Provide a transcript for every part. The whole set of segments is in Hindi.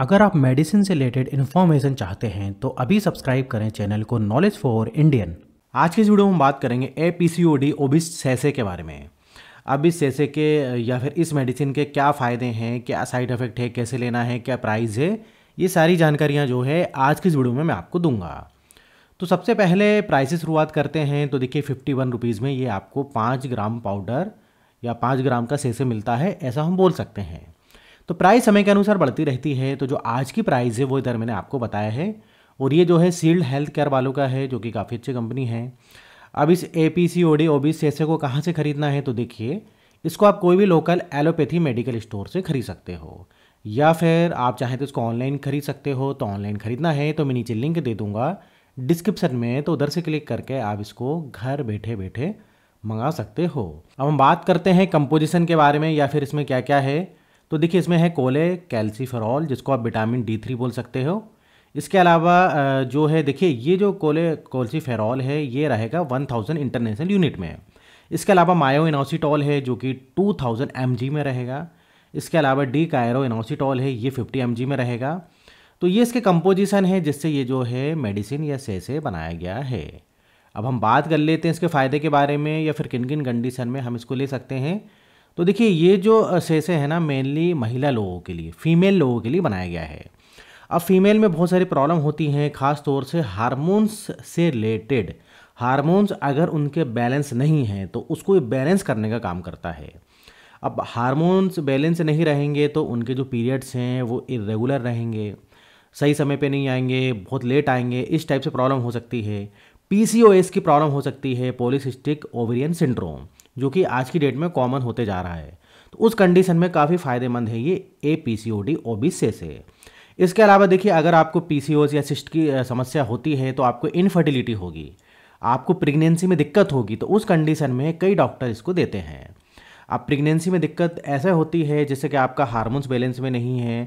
अगर आप मेडिसिन से रिलेटेड इन्फॉर्मेशन चाहते हैं तो अभी सब्सक्राइब करें चैनल को नॉलेज फॉर इंडियन आज के इस वीडियो में हम बात करेंगे A P C O D ओबिस सेसे के बारे में अब इस सेसे के या फिर इस मेडिसिन के क्या फ़ायदे हैं क्या साइड इफ़ेक्ट है कैसे लेना है क्या प्राइस है ये सारी जानकारियाँ जो है आज की इस वीडियो में मैं आपको दूंगा तो सबसे पहले प्राइस शुरुआत करते हैं तो देखिए फिफ्टी वन रुपीज़ में ये आपको पाँच ग्राम पाउडर या पाँच ग्राम का सेसे मिलता है ऐसा हम बोल सकते हैं तो प्राइस समय के अनुसार बढ़ती रहती है तो जो आज की प्राइस है वो इधर मैंने आपको बताया है और ये जो है सील्ड हेल्थ केयर वालों का है जो कि काफ़ी अच्छी कंपनी है अब इस A P C O D O B C S A को कहाँ से ख़रीदना है तो देखिए इसको आप कोई भी लोकल एलोपैथी मेडिकल स्टोर से खरीद सकते हो या फिर आप चाहें तो इसको ऑनलाइन खरीद सकते हो तो ऑनलाइन ख़रीदना है तो मैं नीचे लिंक दे दूँगा डिस्क्रिप्शन में तो उधर से क्लिक करके आप इसको घर बैठे बैठे मंगा सकते हो अब हम बात करते हैं कंपोजिशन के बारे में या फिर इसमें क्या क्या है तो देखिए इसमें है कोले कैल्सीफेरॉल जिसको आप विटामिन डी थ्री बोल सकते हो इसके अलावा जो है देखिए ये जो कोले कोल्सीफेरॉल है ये रहेगा वन थाउजेंड इंटरनेशनल यूनिट में इसके अलावा मायोइनोसीटॉल है जो कि टू थाउजेंड एम जी में रहेगा इसके अलावा डी कायरो इनोसीटॉल है ये फिफ्टी एम जी में रहेगा तो ये इसके कंपोजिशन है जिससे ये जो है मेडिसिन या सेसे बनाया गया है अब हम बात कर लेते हैं इसके फ़ायदे के बारे में या फिर किन किन कंडीशन में हम इसको ले सकते हैं तो देखिए ये जो सेसे है ना मेनली महिला लोगों के लिए फीमेल लोगों के लिए बनाया गया है अब फीमेल में बहुत सारी प्रॉब्लम होती हैं ख़ास तौर से हार्मोन्स से रिलेटेड हार्मोन्स अगर उनके बैलेंस नहीं हैं तो उसको बैलेंस करने का काम करता है अब हार्मोन्स बैलेंस नहीं रहेंगे तो उनके जो पीरियड्स हैं वो इरेगुलर रहेंगे सही समय पे नहीं आएंगे बहुत लेट आएंगे इस टाइप से प्रॉब्लम हो सकती है पीसीओएस की प्रॉब्लम हो सकती है पोलिसिस्टिक ओवेरियन सिंड्रोम जो कि आज की डेट में कॉमन होते जा रहा है तो उस कंडीशन में काफ़ी फायदेमंद है ये A P C O D ओबीस से इसके अलावा देखिए अगर आपको पी या सिस्ट की समस्या होती है तो आपको इनफर्टिलिटी होगी आपको प्रेगनेंसी में दिक्कत होगी तो उस कंडीशन में कई डॉक्टर इसको देते हैं अब प्रेगनेंसी में दिक्कत ऐसा होती है जैसे कि आपका हार्मोन्स बैलेंस में नहीं है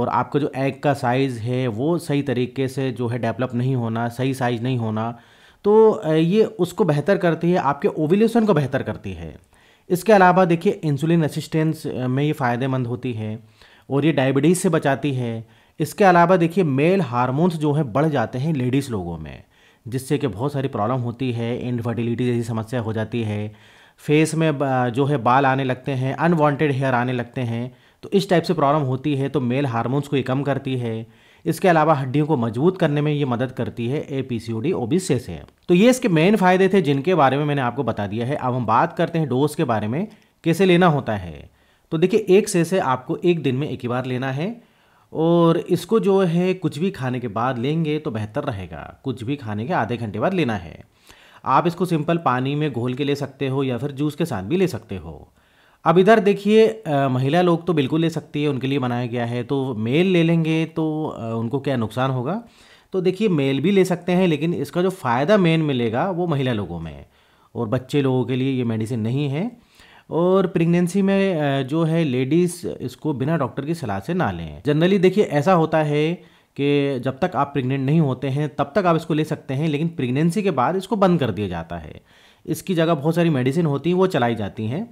और आपका जो एग का साइज़ है वो सही तरीके से जो है डेवलप नहीं होना सही साइज़ नहीं होना तो ये उसको बेहतर करती है आपके ओविलेशन को बेहतर करती है इसके अलावा देखिए इंसुलिन असिस्टेंस में ये फ़ायदेमंद होती है और ये डायबिटीज़ से बचाती है इसके अलावा देखिए मेल हार्मोन्स जो हैं बढ़ जाते हैं लेडीज़ लोगों में जिससे कि बहुत सारी प्रॉब्लम होती है इनफर्टिलिटी जैसी समस्या हो जाती है फेस में जो है बाल आने लगते हैं अनवांटेड हेयर आने लगते हैं तो इस टाइप से प्रॉब्लम होती है तो मेल हार्मोन्स को ये कम करती है इसके अलावा हड्डियों को मजबूत करने में ये मदद करती है ए पी सी ओ डी ओबिसे से तो ये इसके मेन फायदे थे जिनके बारे में मैंने आपको बता दिया है अब हम बात करते हैं डोज के बारे में कैसे लेना होता है तो देखिए एक से से आपको एक दिन में एक ही बार लेना है और इसको जो है कुछ भी खाने के बाद लेंगे तो बेहतर रहेगा कुछ भी खाने के आधे घंटे बाद लेना है आप इसको सिंपल पानी में घोल के ले सकते हो या फिर जूस के साथ भी ले सकते हो अब इधर देखिए महिला लोग तो बिल्कुल ले सकती है उनके लिए बनाया गया है तो मेल ले लेंगे तो आ, उनको क्या नुकसान होगा तो देखिए मेल भी ले सकते हैं लेकिन इसका जो फ़ायदा मेन मिलेगा वो महिला लोगों में है और बच्चे लोगों के लिए ये मेडिसिन नहीं है और प्रेगनेंसी में जो है लेडीज़ इसको बिना डॉक्टर की सलाह से ना लें जनरली देखिए ऐसा होता है कि जब तक आप प्रेग्नेंट नहीं होते हैं तब तक आप इसको ले सकते हैं लेकिन प्रेगनेंसी के बाद इसको बंद कर दिया जाता है इसकी जगह बहुत सारी मेडिसिन होती हैं वो चलाई जाती हैं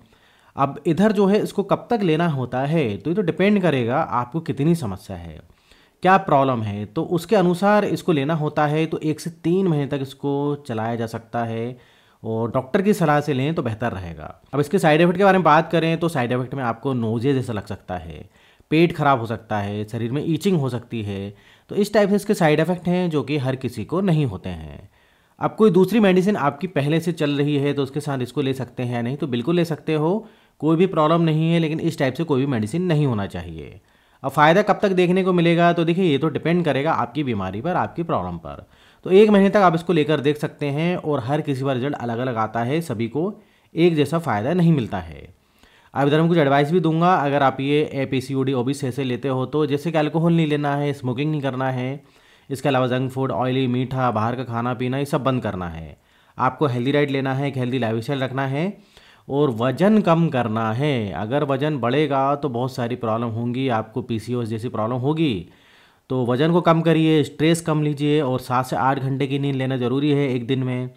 अब इधर जो है इसको कब तक लेना होता है तो ये तो डिपेंड करेगा आपको कितनी समस्या है क्या प्रॉब्लम है तो उसके अनुसार इसको लेना होता है तो एक से तीन महीने तक इसको चलाया जा सकता है और डॉक्टर की सलाह से लें तो बेहतर रहेगा अब इसके साइड इफेक्ट के बारे में बात करें तो साइड इफेक्ट में आपको नोजे जैसा लग सकता है पेट खराब हो सकता है शरीर में ईचिंग हो सकती है तो इस टाइप से इसके साइड इफेक्ट हैं जो कि हर किसी को नहीं होते हैं अब कोई दूसरी मेडिसिन आपकी पहले से चल रही है तो उसके साथ इसको ले सकते हैं नहीं तो बिल्कुल ले सकते हो कोई भी प्रॉब्लम नहीं है लेकिन इस टाइप से कोई भी मेडिसिन नहीं होना चाहिए अब फ़ायदा कब तक देखने को मिलेगा तो देखिए ये तो डिपेंड करेगा आपकी बीमारी पर आपकी प्रॉब्लम पर तो एक महीने तक आप इसको लेकर देख सकते हैं और हर किसी का रिजल्ट अलग अलग आता है सभी को एक जैसा फ़ायदा नहीं मिलता है अब इधर मैं कुछ एडवाइस भी दूंगा अगर आप ये A P C O D O B से लेते हो तो जैसे कि अल्कोहल नहीं लेना है स्मोकिंग नहीं करना है इसके अलावा जंक फूड ऑयली मीठा बाहर का खाना पीना ये सब बंद करना है आपको हेल्दी डाइट लेना है एक हेल्दी लाइफ रखना है और वज़न कम करना है अगर वज़न बढ़ेगा तो बहुत सारी प्रॉब्लम होंगी आपको पी जैसी प्रॉब्लम होगी तो वज़न को कम करिए स्ट्रेस कम लीजिए और सात से आठ घंटे की नींद लेना ज़रूरी है एक दिन में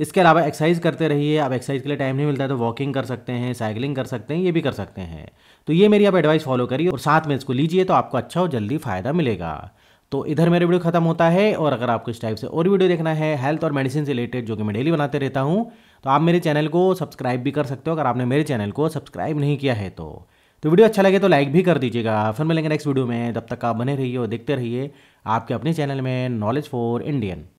इसके अलावा एक्सरसाइज करते रहिए आप एक्सरसाइज के लिए टाइम नहीं मिलता है तो वॉकिंग कर सकते हैं साइकिलिंग कर सकते हैं ये भी कर सकते हैं तो ये मेरी आप एडवाइस फॉलो करिए और साथ में इसको लीजिए तो आपको अच्छा और जल्दी फ़ायदा मिलेगा तो इधर मेरा वीडियो खत्म होता है और अगर आपको इस टाइप से और वीडियो देखना है हेल्थ और मेडिसिन से रिलेटेड जो कि मैं डेली बनाते रहता हूँ तो आप मेरे चैनल को सब्सक्राइब भी कर सकते हो अगर आपने मेरे चैनल को सब्सक्राइब नहीं किया है तो तो वीडियो अच्छा लगे तो लाइक भी कर दीजिएगा फिर मिलेंगे नेक्स्ट वीडियो में तब तक आप बने रहिए और देखते रहिए आपके अपने चैनल में नॉलेज फॉर इंडियन